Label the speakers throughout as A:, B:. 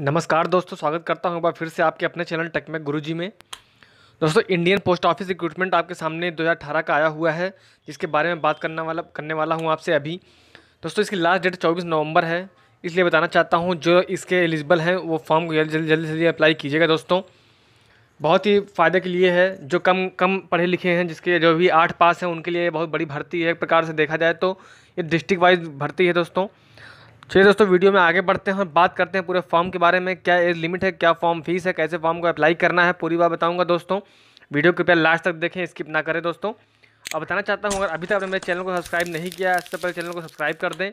A: नमस्कार दोस्तों स्वागत करता हूं एक बार फिर से आपके अपने चैनल टेकमेक गुरुजी में दोस्तों इंडियन पोस्ट ऑफिस रिक्रूटमेंट आपके सामने 2018 का आया हुआ है जिसके बारे में बात करने वाला करने वाला हूं आपसे अभी दोस्तों इसकी लास्ट डेट 24 नवंबर है इसलिए बताना चाहता हूं जो इसके एलिजिबल हैं वो फॉर्म को जल्दी जल्दी जल्दी जल्दी अप्लाई कीजिएगा दोस्तों बहुत ही फ़ायदे के लिए है जो कम कम पढ़े लिखे हैं जिसके जो भी आठ पास हैं उनके लिए बहुत बड़ी भर्ती है एक प्रकार से देखा जाए तो ये डिस्ट्रिक्ट वाइज भर्ती है दोस्तों चलिए दोस्तों वीडियो में आगे बढ़ते हैं और बात करते हैं पूरे फॉर्म के बारे में क्या एज लिमिट है क्या फॉर्म फीस है कैसे फॉर्म को अप्लाई करना है पूरी बात बताऊंगा दोस्तों वीडियो कृपया लास्ट तक देखें स्किप ना करें दोस्तों और बताना चाहता हूँ अगर अभी तक आपने मेरे चैनल को सब्सक्राइब नहीं किया है पहले चैनल को सब्सक्राइब कर दें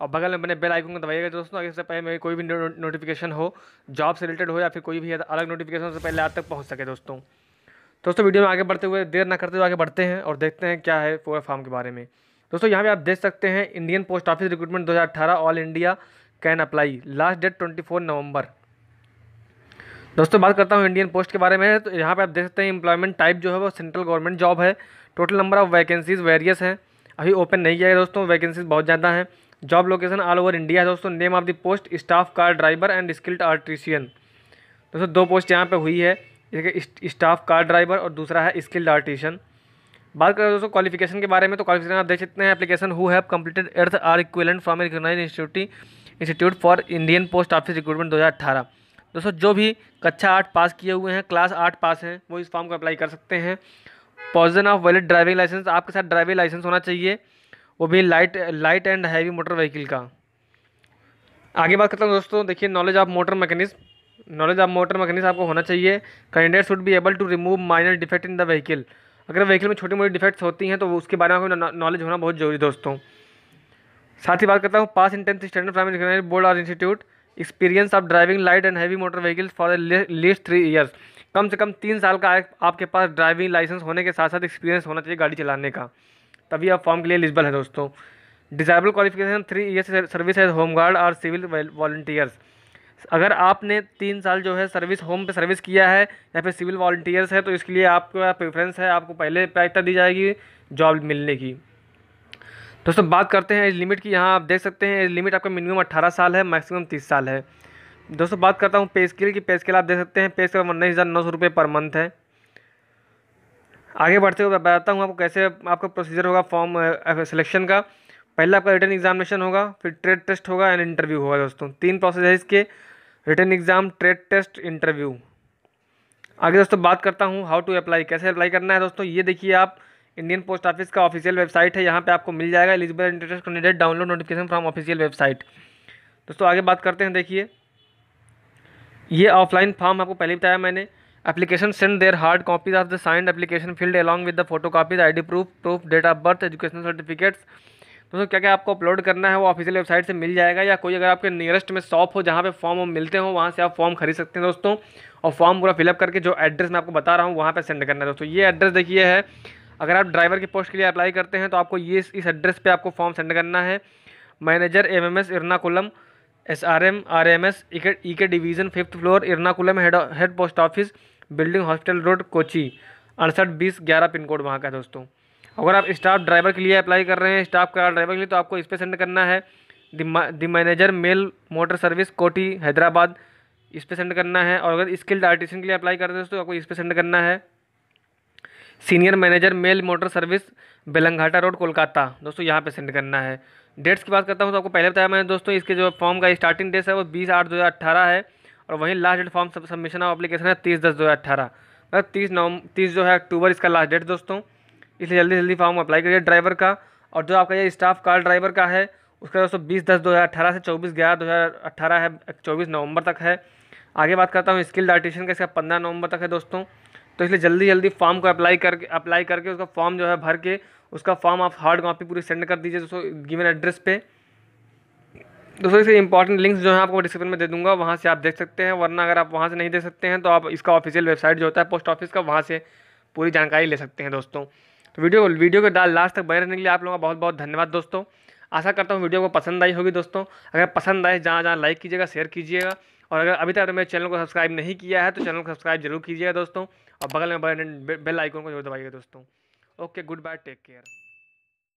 A: और बगल में बने बेल आइकन को दबाइएगा दोस्तों अगर इससे पहले मेरी कोई भी नोटिफिकेशन हो जॉब से रिलेटेड हो या फिर कोई भी अलग नोटिफिकेशन से पहले आप तक पहुँच सके दोस्तों दोस्तों वीडियो में आगे बढ़ते हुए देर ना करते हुए आगे बढ़ते हैं और देखते हैं क्या है पूरे फॉर्म के बारे में दोस्तों यहाँ पे आप देख सकते हैं Indian post office recruitment 2018 all India can apply last date 24 नवंबर दोस्तों बात करता हूँ इंडियन पोस्ट के बारे में तो यहाँ पे आप देख सकते हैं एम्प्लॉयमेंट टाइप जो है वो सेंट्रल गवर्नमेंट जॉब है total number of vacancies various हैं अभी ओपन नहीं किया है दोस्तों वैकेंसीज बहुत ज़्यादा हैं job location all over India है दोस्तों name of the post staff car driver and skilled artisan दोस्तों दो पोस्ट यहाँ पर हुई है एक स्टाफ कार ड्राइवर और दूसरा है स्किल्ड आर्टिशियन बात करें दोस्तों क्वालिफिकेशन के बारे में तो क्वालिफिकेशन आप देख सकते हैं application who have completed eighth or equivalent from recognise institute institute for Indian post office recruitment दो दोस्तों जो भी कक्षा आठ पास किए हुए हैं क्लास आठ पास हैं वो इस फॉर्म को अप्लाई कर सकते हैं position of valid driving licence आपके साथ ड्राइविंग लाइसेंस होना चाहिए वो भी light light and heavy motor vehicle का आगे बात करता हूँ दोस्तों देखिए knowledge of motor mechanism knowledge of motor mechanism आपको होना चाहिए candidate should be able to remove minor defect in the vehicle अगर व्हीकल में छोटी मोटी डिफेक्ट्स होती हैं तो उसके बारे में नॉलेज होना बहुत जरूरी दोस्तों साथ ही बात करता हूँ pass intense standard primary recognise board और institute experience of driving light and heavy motor vehicles for least three years कम से कम तीन साल का आपके पास ड्राइविंग लाइसेंस होने के साथ साथ एक्सपीरियंस होना चाहिए गाड़ी चलाने का तभी आप फॉर्म के लिए एलिजिबल है दोस्तों desirable qualification three years service as home guard और सिविल वॉल्टियर्स अगर आपने तीन साल जो है सर्विस होम पे सर्विस किया है या फिर सिविल वॉल्टियर्स है तो इसके लिए आपका प्रेफरेंस है आपको पहले प्रायता दी जाएगी जॉब मिलने की दोस्तों बात करते हैं एज लिमिट की यहाँ आप देख सकते हैं एज लिमिट आपका मिनिमम अट्ठारह साल है मैक्सिमम तीस साल है दोस्तों बात करता हूँ पे स्केल की पे स्केल आप देख सकते हैं पे स्केल उन्नीस हज़ार नौ सौ रुपये पर मंथ है आगे बढ़ते हुए बताता हूँ आपको कैसे आपका प्रोसीजर होगा फॉर्म सिलेक्शन का पहले आपका रिटर्न एग्जामिनेशन होगा फिर ट्रेड टेस्ट होगा एंड इंटरव्यू होगा दोस्तों तीन प्रोसेस है इसके written exam trade test interview आगे दोस्तों बात करता हूँ हाउ टू अप्लाई कैसे अप्लाई करना है दोस्तों ये देखिए आप इंडियन पोस्ट ऑफिस का ऑफिशियल वेबसाइट है यहाँ पे आपको मिल जाएगा eligible interest candidate download notification from official website दोस्तों आगे बात करते हैं देखिए ये ऑफलाइन फॉर्म आपको पहले बताया मैंने application send there hard copies of the signed application filled along with the photo copies I D proof proof date of birth education certificates तो दोस्तों क्या क्या आपको अपलोड करना है वो ऑफिशियल वेबसाइट से मिल जाएगा या कोई अगर आपके नियरेस्ट में शॉप हो जहाँ पे फॉर्म हम मिलते हो वहाँ से आप फॉर्म खरीद सकते हैं दोस्तों और फॉर्म पूरा फिलअप करके जो एड्रेस मैं आपको बता रहा हूँ वहाँ पर सेंड करना है दोस्तों ये एड्रेस देखिए है अगर आप ड्राइवर की पोस्ट के लिए अप्लाई करते हैं तो आपको ये इस एड्रेस पर आपको फॉर्म सेंड करना है manager M M S S R M R M S E K division fifth floor Ernakulam head head post office building hospital road Kochi अड़सठ बीस ग्यारह पिन कोड वहाँ का दोस्तों अगर आप स्टाफ ड्राइवर के लिए अप्लाई कर रहे हैं स्टाफ कार ड्राइवर के लिए तो आपको इस पर सेंड करना है the manager mail motor service Koti Hyderabad इस पर सेंड करना है और अगर स्किल्ड आर्टिसन के लिए अप्लाई कर रहे हैं तो आपको इस पर सेंड करना है senior manager mail motor service Beleghata road Kolkata दोस्तों यहाँ पे सेंड करना है डेट्स की बात करता हूँ तो आपको पहले बताया मैंने दोस्तों इसके जो फॉर्म का स्टार्टिंग डेट है वो बीस आठ दो हज़ार अट्ठारह है और वहीं last date form submission of application है तीस दस दो हज़ार अट्ठारह मतलब तीस नवम तीस जो है अक्टूबर इसका लास्ट डेट दोस्तों इसलिए जल्दी जल्दी फॉर्म अप्लाई करिए ड्राइवर का और जो आपका ये स्टाफ कार ड्राइवर का है उसका दोस्तों बीस दस दो हज़ार अठारह से चौबीस ग्यारह दो हज़ार अट्ठारह है चौबीस नवंबर तक है आगे बात करता हूँ स्किल डाइटिशियन का इसका पंद्रह नवंबर तक है दोस्तों तो इसलिए जल्दी जल्दी फॉर्म को अप्लाई करके अप्लाई करके उसका फॉर्म जो है भर के उसका फॉर्म आप हार्ड कॉपी पूरी सेंड कर दीजिए दोस्तों गिवन एड्रेस पे दोस्तों इसे इंपॉर्टेंट लिंक्स जो है आपको डिस्क्रिप्शन में दे दूंगा वहाँ से आप देख सकते हैं वरना अगर आप वहाँ से नहीं देख सकते हैं तो आप इसका ऑफिशियल वेबसाइट जो होता है पोस्ट ऑफिस का वहाँ से पूरी जानकारी ले सकते हैं दोस्तों तो वीडियो वीडियो को डाल लास्ट तक बने रहने के लिए आप लोगों का बहुत बहुत धन्यवाद दोस्तों आशा करता हूँ वीडियो को पसंद आई होगी दोस्तों अगर पसंद आए जहाँ जहाँ लाइक कीजिएगा शेयर कीजिएगा और अगर अभी तक मेरे चैनल को सब्सक्राइब नहीं किया है तो चैनल को सब्सक्राइब जरूर कीजिएगा दोस्तों और बगल में बेल आइकन को जरूर दबाइएगा दोस्तों okay goodbye take care